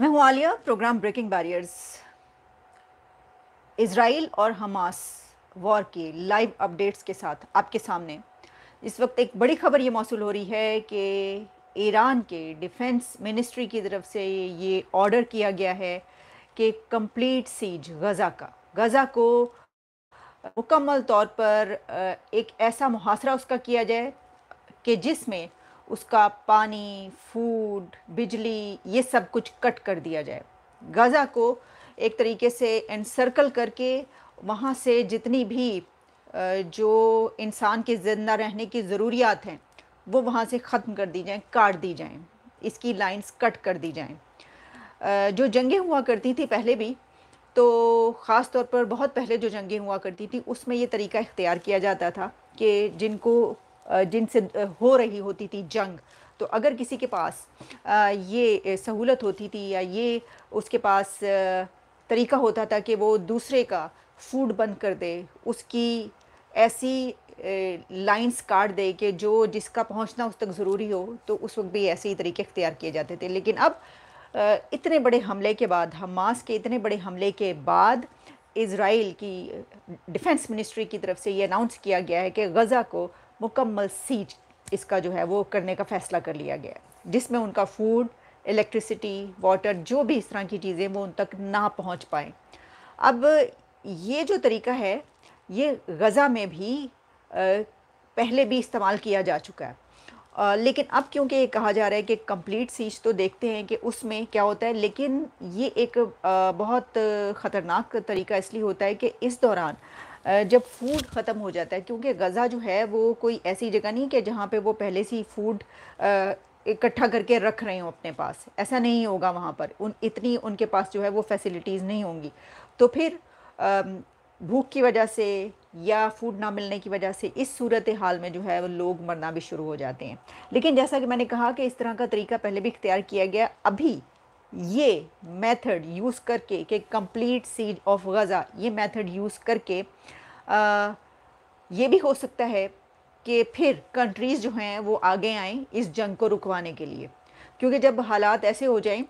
मैं हूँ Alia program breaking barriers Israel और हमास वॉर के लाइव अपडेट्स के साथ आपके सामने इस वक्त एक बड़ी खबर ये मौसू हो रही है कि ईरान के डिफेंस मिनिस्ट्री की तरफ से ये ऑर्डर किया गया है कि कंप्लीट सीज गज़ा का गज़ा को मुकम्मल तौर पर एक ऐसा मुहासरा उसका किया जाए कि जिसमें उसका पानी फूड बिजली ये सब कुछ कट कर दिया जाए गाज़ा को एक तरीके से एनसर्कल करके वहाँ से जितनी भी जो इंसान के ज़िंदा रहने की ज़रूरियात हैं वो वहाँ से ख़त्म कर दी जाएँ काट दी जाएं इसकी लाइंस कट कर दी जाएँ जो जंगें हुआ करती थी पहले भी तो ख़ास तौर पर बहुत पहले जो जंगें हुआ करती थी उसमें ये तरीका इख्तियार किया जाता था कि जिनको जिनसे हो रही होती थी जंग तो अगर किसी के पास ये सहूलत होती थी या ये उसके पास तरीका होता था कि वो दूसरे का फूड बंद कर दे उसकी ऐसी लाइंस काट दे कि जो जिसका पहुंचना उस तक ज़रूरी हो तो उस वक्त भी ऐसे ही तरीके अख्तियार किए जाते थे लेकिन अब इतने बड़े हमले के बाद हमास के इतने बड़े हमले के बाद इसराइल की डिफेंस मिनिस्ट्री की तरफ से ये अनाउंस किया गया है कि गज़ा को मुकम्मल सीज इसका जो है वो करने का फ़ैसला कर लिया गया जिसमें उनका फूड इलेक्ट्रिसिटी वाटर जो भी इस तरह की चीज़ें वो उन तक ना पहुंच पाएँ अब ये जो तरीका है ये गज़ा में भी पहले भी इस्तेमाल किया जा चुका है आ, लेकिन अब क्योंकि ये कहा जा रहा है कि कंप्लीट सीज तो देखते हैं कि उसमें क्या होता है लेकिन ये एक आ, बहुत ख़तरनाक तरीका इसलिए होता है कि इस दौरान जब फूड ख़त्म हो जाता है क्योंकि गज़ा जो है वो कोई ऐसी जगह नहीं कि जहाँ पे वो पहले से ही फूड इकट्ठा करके रख रहे हो अपने पास ऐसा नहीं होगा वहाँ पर उन इतनी उनके पास जो है वो फैसिलिटीज़ नहीं होंगी तो फिर भूख की वजह से या फूड ना मिलने की वजह से इस सूरत हाल में जो है वो लोग मरना भी शुरू हो जाते हैं लेकिन जैसा कि मैंने कहा कि इस तरह का तरीका पहले भी इख्तियार किया गया अभी ये मेथड यूज़ करके कि कंप्लीट सीज ऑफ गज़ा ये मेथड यूज़ करके आ, ये भी हो सकता है कि फिर कंट्रीज़ जो हैं वो आगे आएँ इस जंग को रुकवाने के लिए क्योंकि जब हालात ऐसे हो जाएं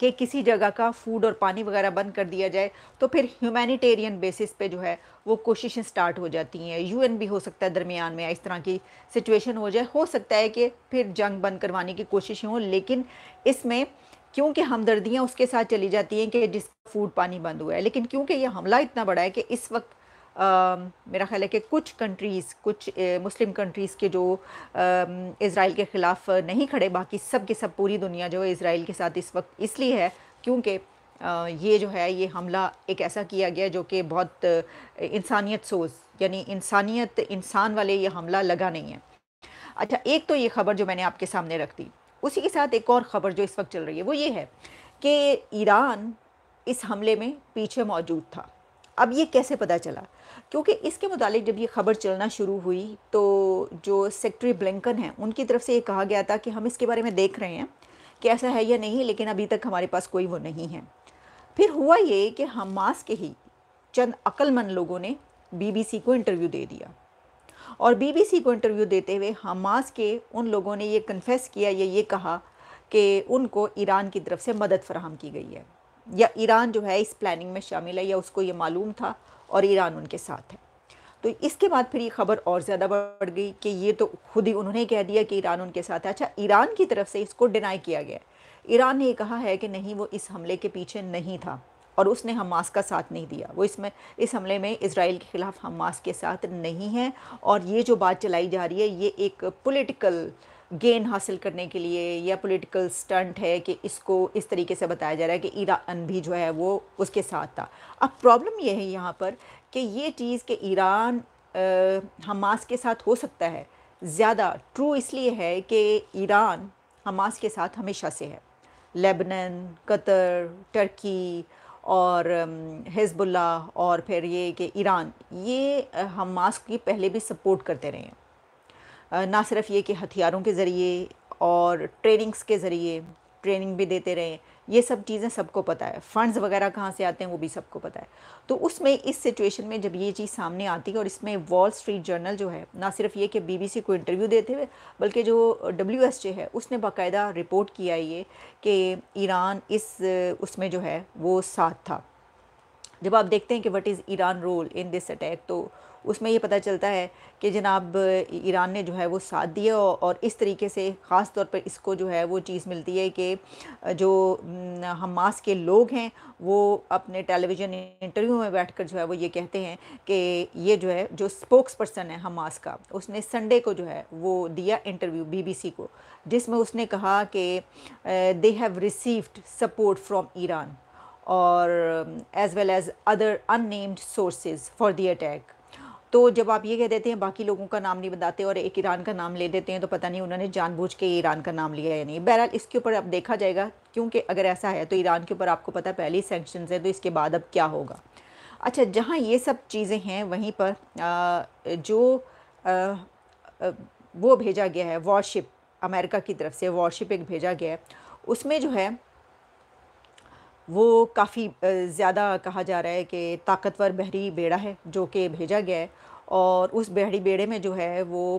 कि किसी जगह का फूड और पानी वगैरह बंद कर दिया जाए तो फिर ह्यूमैनिटेरियन बेसिस पे जो है वो कोशिशें स्टार्ट हो जाती हैं यूएन भी हो सकता है दरमियान में इस तरह की सिचुएशन हो जाए हो सकता है कि फिर जंग बंद करवाने की कोशिशें हों लेकिन इसमें क्योंकि हमदर्दियाँ उसके साथ चली जाती हैं कि जिसका फूड पानी बंद हुआ है लेकिन क्योंकि यह हमला इतना बड़ा है कि इस वक्त आ, मेरा ख्याल है कि कुछ कंट्रीज़ कुछ ए, मुस्लिम कंट्रीज़ के जो इसराइल के ख़िलाफ़ नहीं खड़े बाकी सब के सब पूरी दुनिया जो है इसराइल के साथ इस वक्त इसलिए है क्योंकि ये जो है ये हमला एक ऐसा किया गया जो कि बहुत इंसानियत सोज यानी इंसानियत इंसान वाले ये हमला लगा नहीं है अच्छा एक तो ये खबर जो मैंने आपके सामने रख दी उसी के साथ एक और ख़बर जो इस वक्त चल रही है वो ये है कि ईरान इस हमले में पीछे मौजूद था अब ये कैसे पता चला क्योंकि इसके मुतालिक जब ये खबर चलना शुरू हुई तो जो सेक्रेटरी ब्लिंकन हैं उनकी तरफ से ये कहा गया था कि हम इसके बारे में देख रहे हैं कि ऐसा है या नहीं लेकिन अभी तक हमारे पास कोई वो नहीं है फिर हुआ ये कि हमास के ही चंद अक्लमंद लोगों ने बीबीसी को इंटरव्यू दे दिया और बीबीसी को इंटरव्यू देते हुए हमास के उन लोगों ने ये कन्फेस किया या ये कहा कि उनको ईरान की तरफ से मदद फराहम की गई है या ईरान जो है इस प्लानिंग में शामिल है या उसको ये मालूम था और ईरान उनके साथ है तो इसके बाद फिर ये खबर और ज़्यादा बढ़ गई कि ये तो खुद ही उन्होंने कह दिया कि ईरान उनके साथ है अच्छा ईरान की तरफ से इसको डिनाई किया गया ईरान ने कहा है कि नहीं वो इस हमले के पीछे नहीं था और उसने हमास का साथ नहीं दिया वो इसमें इस हमले में इसराइल के ख़िलाफ़ हमास के साथ नहीं है और ये जो बात चलाई जा रही है ये एक पोलिटिकल गेन हासिल करने के लिए या पॉलिटिकल स्टंट है कि इसको इस तरीके से बताया जा रहा है कि ईरान भी जो है वो उसके साथ था अब प्रॉब्लम ये है यहाँ पर कि ये चीज़ कि ईरान हमास के साथ हो सकता है ज़्यादा ट्रू इसलिए है कि ईरान हमास के साथ हमेशा से है लेबनन कतर टर्की और हिजबुल्ला और फिर ये कि ईरान ये हम मास्क की पहले भी सपोर्ट करते रहे हैं ना सिर्फ ये कि हथियारों के ज़रिए और ट्रेनिंग्स के ज़रिए ट्रेनिंग भी देते रहे ये सब चीज़ें सबको पता है फंड्स वगैरह कहाँ से आते हैं वो भी सबको पता है तो उसमें इस सिचुएशन में जब ये चीज़ सामने आती है और इसमें वॉल स्ट्रीट जर्नल जो है ना सिर्फ ये कि बीबीसी को इंटरव्यू देते हुए बल्कि जो डब्ल्यू है उसने बाकायदा रिपोर्ट किया ये कि ईरान इस उसमें जो है वो साथ था जब आप देखते हैं कि what is Iran role in this attack तो उसमें ये पता चलता है कि जनाब ईरान ने जो है वो साथ दिया और इस तरीके से ख़ास तौर पर इसको जो है वो चीज़ मिलती है कि जो हमास के लोग हैं वो अपने टेलीविज़न इंटरव्यू में बैठकर जो है वो ये कहते हैं कि ये जो है जो स्पोक्स पर्सन है हमास का उसने संडे को जो है वो दिया इंटरव्यू बीबीसी को जिसमें उसने कहा कि they have received support from Iran और as well as other unnamed sources for the attack तो जब आप ये कह देते हैं बाकी लोगों का नाम नहीं बताते और एक ईरान का नाम ले देते हैं तो पता नहीं उन्होंने जानबूझ के ईरान का नाम लिया या नहीं बहरहाल इसके ऊपर अब देखा जाएगा क्योंकि अगर ऐसा है तो ईरान के ऊपर आपको पता है पहले ही सेंक्शन है तो इसके बाद अब क्या होगा अच्छा जहाँ ये सब चीज़ें हैं वहीं पर आ, जो आ, आ, वो भेजा गया है वॉरशिप अमेरिका की तरफ से वॉरशिप एक भेजा गया है उसमें जो है वो काफ़ी ज़्यादा कहा जा रहा है कि ताकतवर बहरी बेड़ा है जो कि भेजा गया है और उस बहरी बेड़े में जो है वो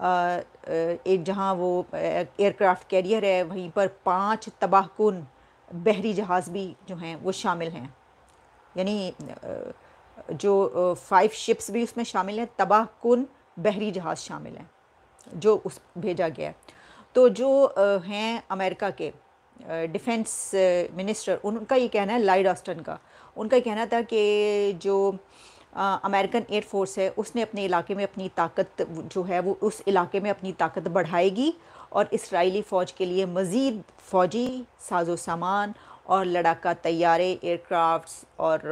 एक जहाँ वो एयरक्राफ्ट कैरियर है वहीं पर पांच तबाहकुन बहरी जहाज़ भी जो हैं वो शामिल हैं यानी जो फाइव शिप्स भी उसमें शामिल हैं तबाह कन बहरी जहाज़ शामिल हैं जो उस भेजा गया है तो जो हैं अमेरिका के डिफेंस मिनिस्टर उनका ये कहना है लाइड ऑस्टन का उनका कहना था कि जो अमेरिकन एयरफोर्स है उसने अपने इलाके में अपनी ताकत जो है वो उस इलाके में अपनी ताकत बढ़ाएगी और इसराइली फ़ौज के लिए मज़ीद फ़ौजी साजो सामान और लड़ाका तैयारे एयरक्राफ्ट्स और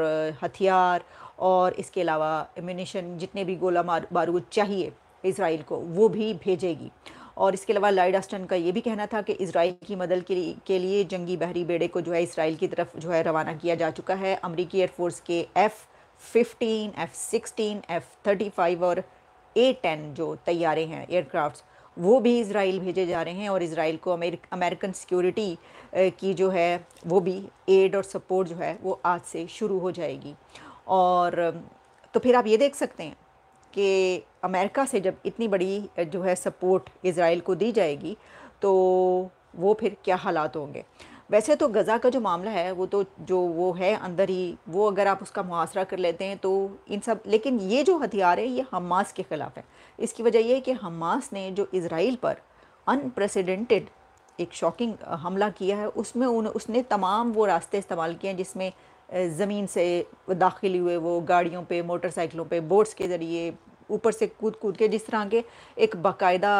हथियार और इसके अलावा एमिनेशन जितने भी गोला बारूद चाहिए इसराइल को वो भी भेजेगी और इसके अलावा लाइड आस्टन का ये भी कहना था कि इसराइल की मदद के लिए के लिए जंगी बहरी बेड़े को जो है इसराइल की तरफ जो है रवाना किया जा चुका है अमरीकी एयरफोर्स के F fifteen F sixteen F thirty five और ए टेन जो तैयारे हैं एयरक्राफ्ट वो भी इसराइल भेजे जा रहे हैं और इसराइल को अमेरिकन सिक्योरिटी की जो है वो भी एड और सपोर्ट जो है वो आज से शुरू हो जाएगी और तो फिर आप ये देख सकते हैं कि अमेरिका से जब इतनी बड़ी जो है सपोर्ट इसराइल को दी जाएगी तो वो फिर क्या हालात होंगे वैसे तो गज़ा का जो मामला है वो तो जो वो है अंदर ही वो अगर आप उसका मुहासरा कर लेते हैं तो इन सब लेकिन ये जो हथियार है ये हमास के ख़िलाफ़ है इसकी वजह यह है कि हमास ने जो इसराइल पर अनप्रेसिडेंटेड एक शॉकिंग हमला किया है उसमें उन उसने तमाम वो रास्ते इस्तेमाल किए हैं जिसमें ज़मीन से दाखिल हुए वो गाड़ियों पे मोटरसाइकिलों पे बोट्स के ज़रिए ऊपर से कूद कूद के जिस तरह के एक बाकायदा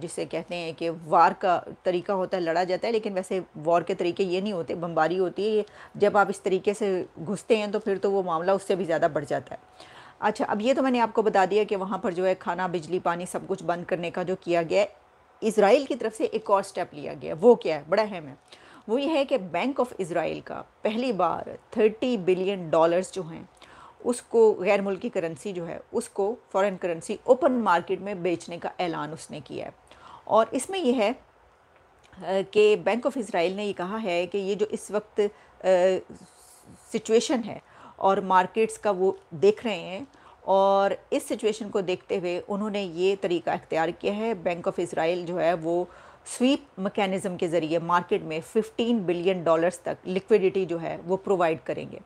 जिसे कहते हैं कि वार का तरीका होता है लड़ा जाता है लेकिन वैसे वॉर के तरीके ये नहीं होते बमबारी होती है जब आप इस तरीके से घुसते हैं तो फिर तो वो मामला उससे भी ज़्यादा बढ़ जाता है अच्छा अब ये तो मैंने आपको बता दिया कि वहाँ पर जो है खाना बिजली पानी सब कुछ बंद करने का जो किया गया है इसराइल की तरफ से एक और स्टेप लिया गया वो क्या है बड़ा अहम है वो ये है कि बैंक ऑफ इसराइल का पहली बार थर्टी बिलियन डॉलर्स जो हैं उसको गैर मुल्की करेंसी जो है उसको फॉरेन करेंसी ओपन मार्केट में बेचने का ऐलान उसने किया है और इसमें यह है कि बैंक ऑफ इसराइल ने ये कहा है कि ये जो इस वक्त सिचुएशन है और मार्केट्स का वो देख रहे हैं और इस सिचुएशन को देखते हुए उन्होंने ये तरीका इख्तियार किया है बैंक ऑफ इसराइल जो है वो स्वीप मैकेनिज़्म के ज़रिए मार्केट में 15 बिलियन डॉलर्स तक लिक्विडिटी जो है वो प्रोवाइड करेंगे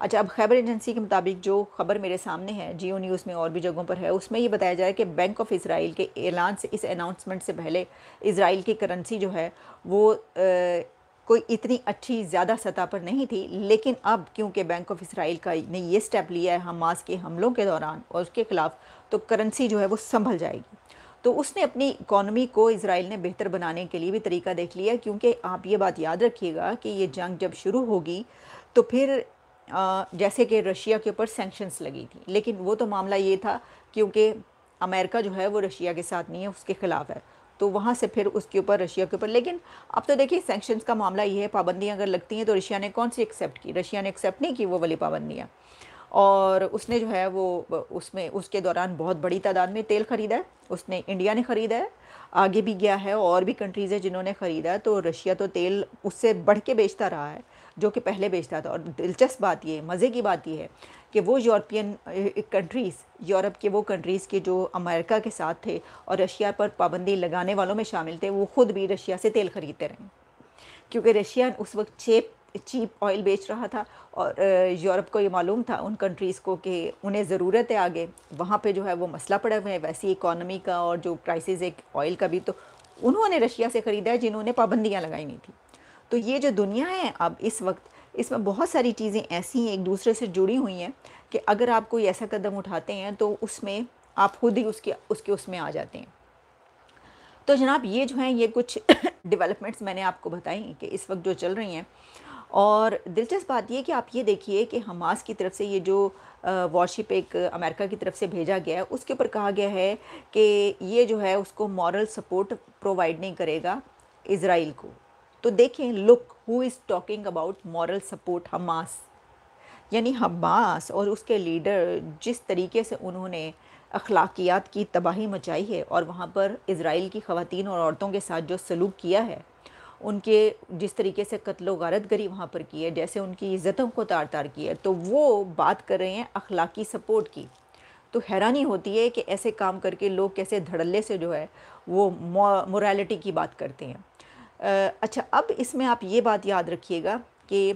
अच्छा अब खबर एजेंसी के मुताबिक जो खबर मेरे सामने है जियो न्यूज़ में और भी जगहों पर है उसमें ये बताया जा रहा है कि बैंक ऑफ इसराइल के ऐलान से इस अनाउंसमेंट से पहले इसराइल की करेंसी जो है वो आ, कोई इतनी अच्छी ज़्यादा सतह पर नहीं थी लेकिन अब क्योंकि बैंक ऑफ इसराइल का ने ये स्टेप लिया है हमास के हमलों के दौरान और उसके खिलाफ तो करेंसी जो है वो संभल जाएगी तो उसने अपनी इकॉनमी को इसराइल ने बेहतर बनाने के लिए भी तरीका देख लिया क्योंकि आप ये बात याद रखिएगा कि ये जंग जब शुरू होगी तो फिर आ, जैसे कि रशिया के ऊपर सेंक्शंस लगी थी लेकिन वो तो मामला ये था क्योंकि अमेरिका जो है वो रशिया के साथ नहीं है उसके ख़िलाफ़ है तो वहाँ से फिर उसके ऊपर रशिया के ऊपर लेकिन अब तो देखिए सेंक्शंस का मामला ये है पाबंदियाँ अगर लगती हैं तो रशिया ने कौन सी एक्सेप्ट की रशिया ने एक्सेप्ट नहीं की वो वाली पाबंदियाँ और उसने जो है वो उसमें उसके दौरान बहुत बड़ी तादाद में तेल ख़रीदा है उसने इंडिया ने ख़रीदा है आगे भी गया है और भी कंट्रीज़ है जिन्होंने ख़रीदा है तो रशिया तो तेल उससे बढ़ के बेचता रहा है जो कि पहले बेचता था और दिलचस्प बात ये मज़े की बात यह है कि वो यूरोपियन कंट्रीज़ यूरोप के वो कंट्रीज़ के जो अमेरिका के साथ थे और रशिया पर पाबंदी लगाने वालों में शामिल थे वो ख़ुद भी रशिया से तेल ख़रीदते रहे क्योंकि रशिया उस वक्त चेप चीप ऑयल बेच रहा था और यूरोप को ये मालूम था उन कंट्रीज़ को कि उन्हें ज़रूरत है आगे वहाँ पे जो है वो मसला पड़ा हुआ है वैसी इकॉनमी का और जो प्राइसेस एक ऑयल का भी तो उन्होंने रशिया से ख़रीदा है जिन्होंने पाबंदियाँ लगाई नहीं थी तो ये जो दुनिया है अब इस वक्त इसमें बहुत सारी चीज़ें ऐसी हैं एक दूसरे से जुड़ी हुई हैं कि अगर आप कोई ऐसा कदम उठाते हैं तो उसमें आप खुद ही उसके उसके उसमें आ जाते हैं तो जनाब ये जो हैं ये कुछ डेवलपमेंट्स मैंने आपको बताई कि इस वक्त जो चल रही हैं और दिलचस्प बात यह कि आप ये देखिए कि हमास की तरफ से ये जो वॉरशिप एक अमेरिका की तरफ से भेजा गया है उसके ऊपर कहा गया है कि ये जो है उसको मॉरल सपोर्ट प्रोवाइड नहीं करेगा इसराइल को तो देखें look who is talking about moral support Hamas यानी हमास और उसके लीडर जिस तरीके से उन्होंने अखलाकियात की तबाही मचाई है और वहाँ पर इसराइल की ख़वान और औरतों के साथ जो सलूक किया है उनके जिस तरीके से कत्लो गारत गरी वहाँ पर की है जैसे उनकी इज़्ज़तों को तार तार की है तो वो बात कर रहे हैं अखलाकी सपोर्ट की तो हैरानी होती है कि ऐसे काम करके लोग कैसे धड़ल्ले से जो है वो मोरालिटी की बात करते हैं आ, अच्छा अब इसमें आप ये बात याद रखिएगा कि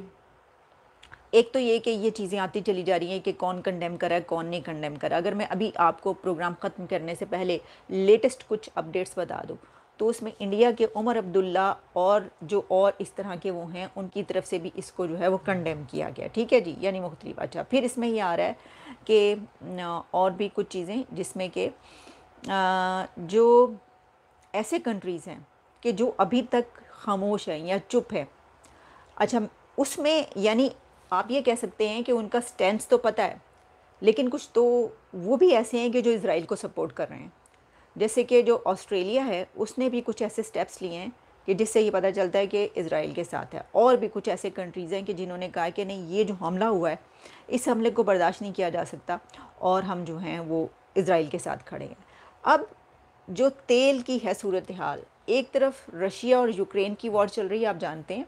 एक तो ये कि ये चीज़ें आती चली जा रही हैं कि कौन कंडेम करा है कौन नहीं कंडेम करा अगर मैं अभी आपको प्रोग्राम ख़त्म करने से पहले लेटेस्ट कुछ अपडेट्स बता दूँ तो उसमें इंडिया के उमर अब्दुल्ला और जो और इस तरह के वो हैं उनकी तरफ से भी इसको जो है वो कंडेम किया गया ठीक है जी यानी मुख्तलि अच्छा फिर इसमें ये आ रहा है कि और भी कुछ चीज़ें जिसमें कि जो ऐसे कंट्रीज़ हैं कि जो अभी तक खामोश हैं या चुप हैं अच्छा उसमें यानी आप ये कह सकते हैं कि उनका स्टैंड तो पता है लेकिन कुछ तो वो भी ऐसे हैं कि जो इसराइल को सपोर्ट कर रहे हैं जैसे कि जो ऑस्ट्रेलिया है उसने भी कुछ ऐसे स्टेप्स लिए हैं कि जिससे ये पता चलता है कि इसराइल के साथ है और भी कुछ ऐसे कंट्रीज़ हैं कि जिन्होंने कहा कि नहीं ये जो हमला हुआ है इस हमले को बर्दाश्त नहीं किया जा सकता और हम जो हैं वो इसराइल के साथ खड़े हैं अब जो तेल की है सूरत हाल एक तरफ रशिया और यूक्रेन की वॉर चल रही है आप जानते हैं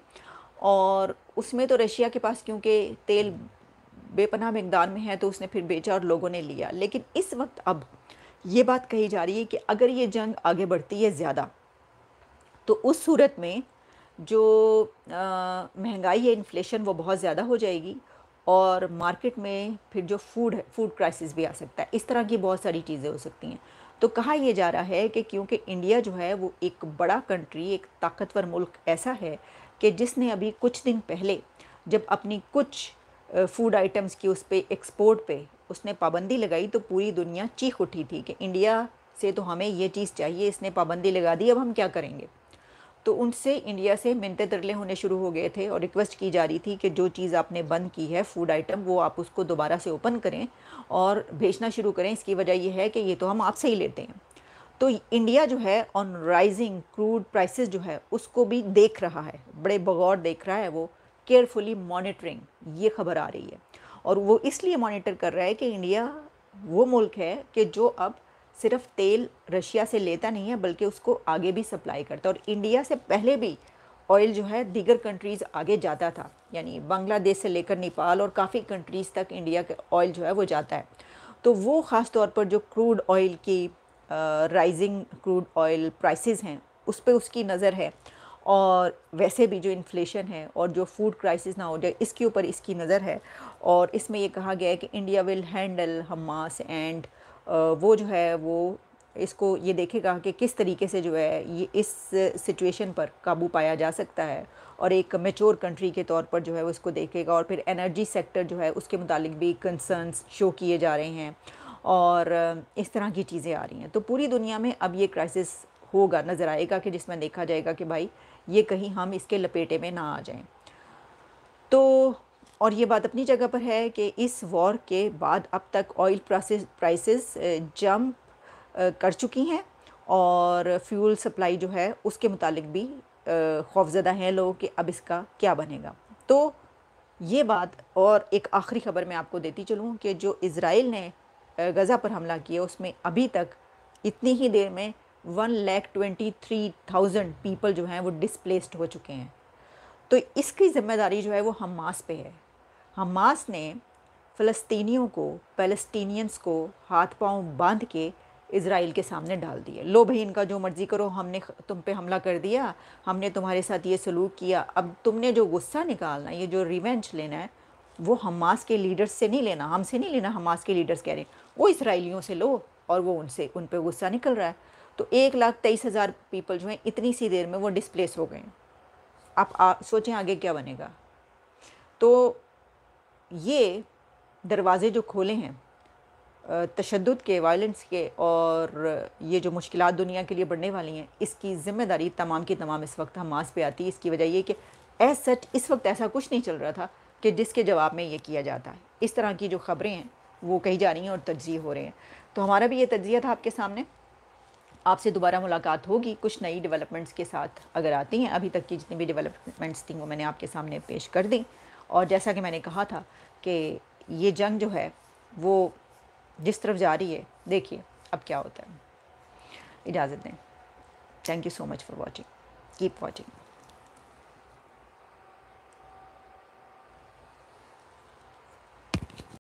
और उसमें तो रशिया के पास क्योंकि तेल बेपनाह मकदार में है तो उसने फिर बेचा और लोगों ने लिया लेकिन इस वक्त अब ये बात कही जा रही है कि अगर ये जंग आगे बढ़ती है ज़्यादा तो उस सूरत में जो महंगाई है इन्फ्लेशन वो बहुत ज़्यादा हो जाएगी और मार्केट में फिर जो फूड है फूड क्राइसिस भी आ सकता है इस तरह की बहुत सारी चीज़ें हो सकती हैं तो कहा यह जा रहा है कि क्योंकि इंडिया जो है वो एक बड़ा कंट्री एक ताकतवर मुल्क ऐसा है कि जिसने अभी कुछ दिन पहले जब अपनी कुछ फूड आइटम्स की उस पर एक्सपोर्ट पे उसने पाबंदी लगाई तो पूरी दुनिया चीख उठी थी कि इंडिया से तो हमें ये चीज़ चाहिए इसने पाबंदी लगा दी अब हम क्या करेंगे तो उनसे इंडिया से मिनते तरले होने शुरू हो गए थे और रिक्वेस्ट की जा रही थी कि जो चीज़ आपने बंद की है फूड आइटम वो आप उसको दोबारा से ओपन करें और भेजना शुरू करें इसकी वजह यह है कि ये तो हम आपसे ही लेते हैं तो इंडिया जो है ऑन राइजिंग क्रूड प्राइसेस जो है उसको भी देख रहा है बड़े बगौर देख रहा है वो केयरफुली मॉनिटरिंग ये खबर आ रही है और वो इसलिए मॉनिटर कर रहा है कि इंडिया वो मुल्क है कि जो अब सिर्फ तेल रशिया से लेता नहीं है बल्कि उसको आगे भी सप्लाई करता और इंडिया से पहले भी ऑयल जो है दीगर कंट्रीज़ आगे जाता था यानी बांग्लादेश से लेकर नेपाल और काफ़ी कंट्रीज़ तक इंडिया का ऑयल जो है वो जाता है तो वो ख़ास तौर पर जो क्रूड ऑयल की राइजिंग क्रूड ऑयल प्राइसेस हैं उस पर उसकी नज़र है और वैसे भी जो इन्फ्लेशन है और जो फूड क्राइसिस ना हो जाए इसके ऊपर इसकी नज़र है और इसमें ये कहा गया है कि India will handle Hamas and वो जो है वो इसको ये देखेगा कि किस तरीके से जो है ये इस सिचुएशन पर काबू पाया जा सकता है और एक मेचोर कंट्री के तौर पर जो है वो इसको देखेगा और फिर एनर्जी सेक्टर जो है उसके मुतालिक भी कंसर्नस शो किए जा रहे हैं और इस तरह की चीज़ें आ रही हैं तो पूरी दुनिया में अब ये क्राइसिस होगा नज़र आएगा कि जिसमें देखा जाएगा कि भाई ये कहीं हम इसके लपेटे में ना आ जाएं तो और ये बात अपनी जगह पर है कि इस वॉर के बाद अब तक ऑयल प्राइसेस जंप कर चुकी हैं और फ्यूल सप्लाई जो है उसके मुतालिक भी खौफजदा हैं लोग कि अब इसका क्या बनेगा तो ये बात और एक आखिरी खबर मैं आपको देती चलूँ कि जो इसराइल ने गज़ा पर हमला किया उसमें अभी तक इतनी ही देर में one lakh twenty three thousand people जो हैं वो डिसप्लेसड हो चुके हैं तो इसकी ज़िम्मेदारी जो है वो हमास पे है हमास ने फ़लस्तीनियों को फलस्तनीस को हाथ पांव बांध के इसराइल के सामने डाल दिए लो भाई इनका जो मर्ज़ी करो हमने तुम पे हमला कर दिया हमने तुम्हारे साथ ये सलूक किया अब तुमने जो गुस्सा निकालना ये जो रिवेंज लेना है वो हमास के लीडर्स से नहीं लेना हमसे नहीं लेना हमास के लीडर्स कह रहे हैं वो इसराइलियों से लो और वो उनसे उन पर गुस्सा निकल रहा है तो एक लाख तेईस हज़ार पीपल जो हैं इतनी सी देर में वो डिसप्लेस हो गए आप आ, सोचें आगे क्या बनेगा तो ये दरवाज़े जो खोले हैं तशद के वायलेंस के और ये जो मुश्किल दुनिया के लिए बढ़ने वाली हैं इसकी ज़िम्मेदारी तमाम की तमाम इस वक्त हमास पे आती है इसकी वजह ये कि एज सच इस वक्त ऐसा कुछ नहीं चल रहा था कि जिसके जवाब में ये किया जाता है इस तरह की जो ख़बरें हैं वो कही जा रही हैं और तज्जी हो रहे हैं तो हमारा भी ये तज्जिया था आपके सामने आपसे दोबारा मुलाकात होगी कुछ नई डेवलपमेंट्स के साथ अगर आती हैं अभी तक की जितनी भी डेवलपमेंट्स थी वो मैंने आपके सामने पेश कर दी और जैसा कि मैंने कहा था कि ये जंग जो है वो जिस तरफ जा रही है देखिए अब क्या होता है इजाज़त दें thank you so much for watching keep watching